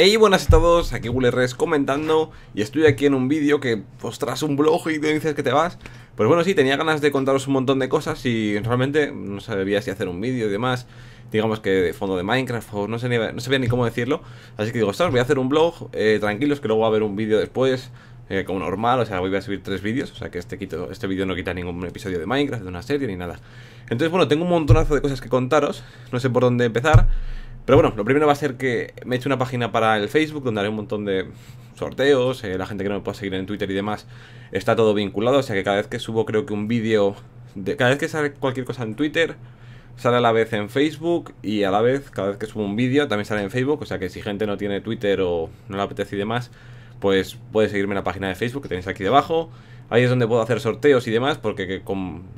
Hey, buenas a todos, aquí Gulerres comentando y estoy aquí en un vídeo que, ostras, un blog y te dices que te vas. Pues bueno, sí, tenía ganas de contaros un montón de cosas y realmente no sabía si hacer un vídeo y demás, digamos que de fondo de Minecraft o no, sé ni, no sabía ni cómo decirlo. Así que digo, ostras, voy a hacer un blog, eh, tranquilos que luego va a haber un vídeo después, eh, como normal, o sea, voy a subir tres vídeos, o sea que este, quito, este vídeo no quita ningún episodio de Minecraft, de una serie ni nada. Entonces, bueno, tengo un montonazo de cosas que contaros, no sé por dónde empezar. Pero bueno, lo primero va a ser que me he hecho una página para el Facebook donde haré un montón de sorteos, eh, la gente que no me pueda seguir en Twitter y demás está todo vinculado, o sea que cada vez que subo creo que un vídeo, cada vez que sale cualquier cosa en Twitter, sale a la vez en Facebook y a la vez, cada vez que subo un vídeo, también sale en Facebook. O sea que si gente no tiene Twitter o no le apetece y demás, pues puede seguirme en la página de Facebook que tenéis aquí debajo. Ahí es donde puedo hacer sorteos y demás, porque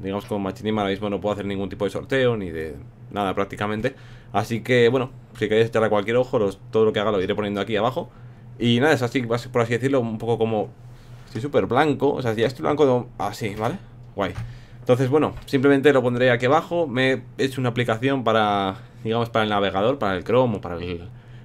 digamos con Machinima ahora mismo no puedo hacer ningún tipo de sorteo ni de nada prácticamente. Así que bueno, si queréis echarle cualquier ojo, todo lo que haga lo iré poniendo aquí abajo. Y nada, es así, por así decirlo, un poco como... Estoy súper blanco, o sea, ya estoy blanco así, ¿vale? Guay. Entonces, bueno, simplemente lo pondré aquí abajo. Me he hecho una aplicación para, digamos, para el navegador, para el Chrome o para el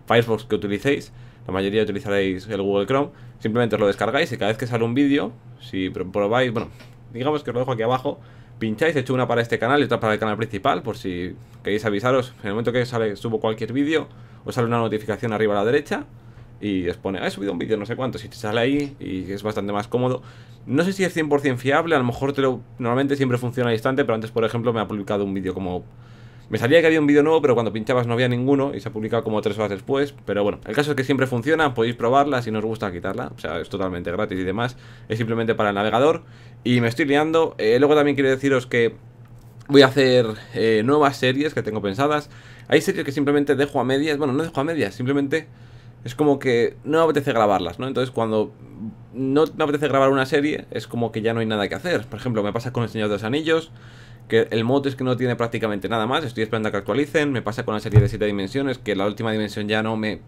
Firefox que utilicéis. La mayoría utilizaréis el Google Chrome. Simplemente os lo descargáis y cada vez que sale un vídeo, si probáis, bueno, digamos que os lo dejo aquí abajo pincháis, he hecho una para este canal y otra para el canal principal, por si queréis avisaros, en el momento que sale, subo cualquier vídeo, os sale una notificación arriba a la derecha y os pone, ah, he subido un vídeo, no sé cuánto, si te sale ahí y es bastante más cómodo. No sé si es 100% fiable, a lo mejor normalmente siempre funciona al instante, pero antes, por ejemplo, me ha publicado un vídeo como me salía que había un vídeo nuevo, pero cuando pinchabas no había ninguno y se ha publicado como tres horas después. Pero bueno, el caso es que siempre funciona, podéis probarla si no os gusta quitarla. O sea, es totalmente gratis y demás. Es simplemente para el navegador. Y me estoy liando. Eh, luego también quiero deciros que voy a hacer eh, nuevas series que tengo pensadas. Hay series que simplemente dejo a medias. Bueno, no dejo a medias, simplemente es como que no me apetece grabarlas, ¿no? Entonces cuando no me apetece grabar una serie, es como que ya no hay nada que hacer. Por ejemplo, me pasa con El Señor de los Anillos que el mod es que no tiene prácticamente nada más, estoy esperando a que actualicen, me pasa con la serie de 7 dimensiones, que la última dimensión ya no me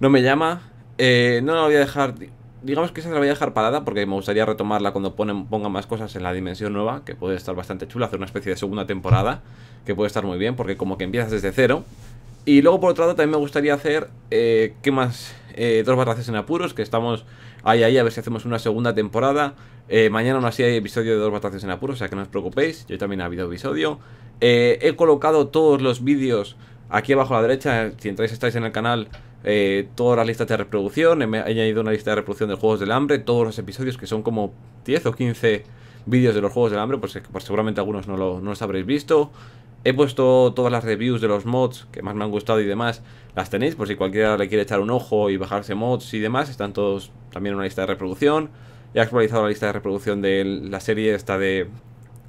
no me llama, eh, no la voy a dejar, digamos que esa la voy a dejar parada porque me gustaría retomarla cuando pongan más cosas en la dimensión nueva, que puede estar bastante chula, hacer una especie de segunda temporada, que puede estar muy bien porque como que empiezas desde cero, y luego por otro lado también me gustaría hacer, eh, ¿qué más? Eh, dos batallas en Apuros, que estamos ahí, ahí, a ver si hacemos una segunda temporada. Eh, mañana aún así hay episodio de Dos batallas en Apuros, o que no os preocupéis, yo también ha habido episodio. Eh, he colocado todos los vídeos aquí abajo a la derecha, si entráis estáis en el canal, todas las listas de reproducción, he añadido una lista de reproducción de Juegos del Hambre, todos los episodios que son como 10 o 15 vídeos de los juegos del hambre, pues, pues seguramente algunos no, no los habréis visto. He puesto todas las reviews de los mods que más me han gustado y demás, las tenéis, por si cualquiera le quiere echar un ojo y bajarse mods y demás, están todos también en una lista de reproducción. He actualizado la lista de reproducción de la serie esta de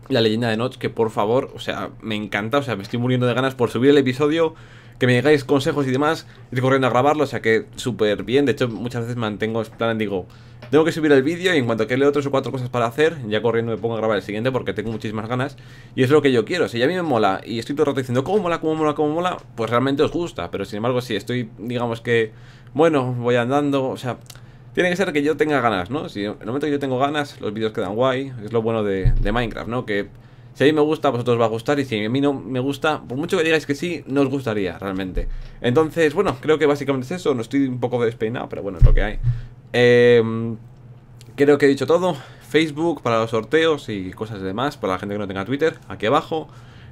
La leyenda de Notch, que por favor, o sea, me encanta, o sea, me estoy muriendo de ganas por subir el episodio que me llegáis consejos y demás, ir corriendo a grabarlo, o sea que súper bien. De hecho, muchas veces mantengo en plan, digo, tengo que subir el vídeo y en cuanto que leo tres o cuatro cosas para hacer, ya corriendo me pongo a grabar el siguiente porque tengo muchísimas ganas y es lo que yo quiero. Si ya a mí me mola y estoy todo el rato diciendo, ¿cómo mola, cómo mola, cómo mola? Pues realmente os gusta, pero sin embargo, si estoy, digamos que, bueno, voy andando, o sea... Tiene que ser que yo tenga ganas, ¿no? Si en el momento que yo tengo ganas, los vídeos quedan guay. Es lo bueno de, de Minecraft, ¿no? Que si a mí me gusta, a vosotros va a gustar. Y si a mí no me gusta, por mucho que digáis que sí, no os gustaría realmente. Entonces, bueno, creo que básicamente es eso. No estoy un poco despeinado, pero bueno, es lo que hay. Em, creo que he dicho todo. Facebook para los sorteos y cosas de demás. Para la gente que no tenga Twitter, aquí abajo.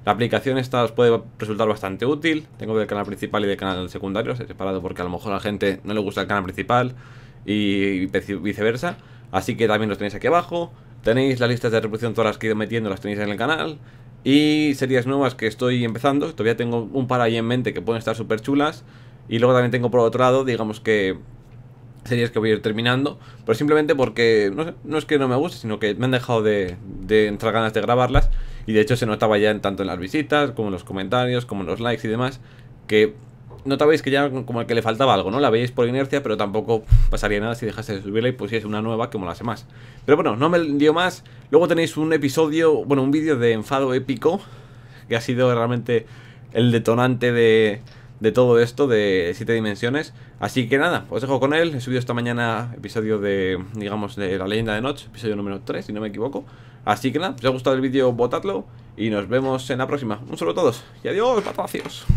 La aplicación esta os puede resultar bastante útil. Tengo del canal principal y del canal secundario. separado porque a lo mejor a la gente no le gusta el canal principal y viceversa. Así que también los tenéis aquí abajo. Tenéis las listas de reproducción todas las que he ido metiendo, las tenéis en el canal. Y series nuevas que estoy empezando. Todavía tengo un par ahí en mente que pueden estar súper chulas. Y luego también tengo por otro lado, digamos que series que voy a ir terminando. Pero simplemente porque no, es que no me guste, sino que me han dejado de, de entrar ganas de grabarlas. Y de hecho se notaba ya en, tanto en las visitas, como en los comentarios, como en los likes y demás. Que notabais que ya como el que le faltaba algo, ¿no? La veíais por inercia, pero tampoco pasaría nada si dejase de subirla y pusiese una nueva que molase más. Pero bueno, no me dio más. Luego tenéis un episodio, bueno, un vídeo de enfado épico, que ha sido realmente el detonante de, de todo esto de siete dimensiones. Así que nada, os dejo con él. He subido esta mañana episodio de, digamos, de La leyenda de noche episodio número 3, si no me equivoco. Así que nada, si os ha gustado el vídeo, votadlo y nos vemos en la próxima. Un saludo a todos y adiós, patacios.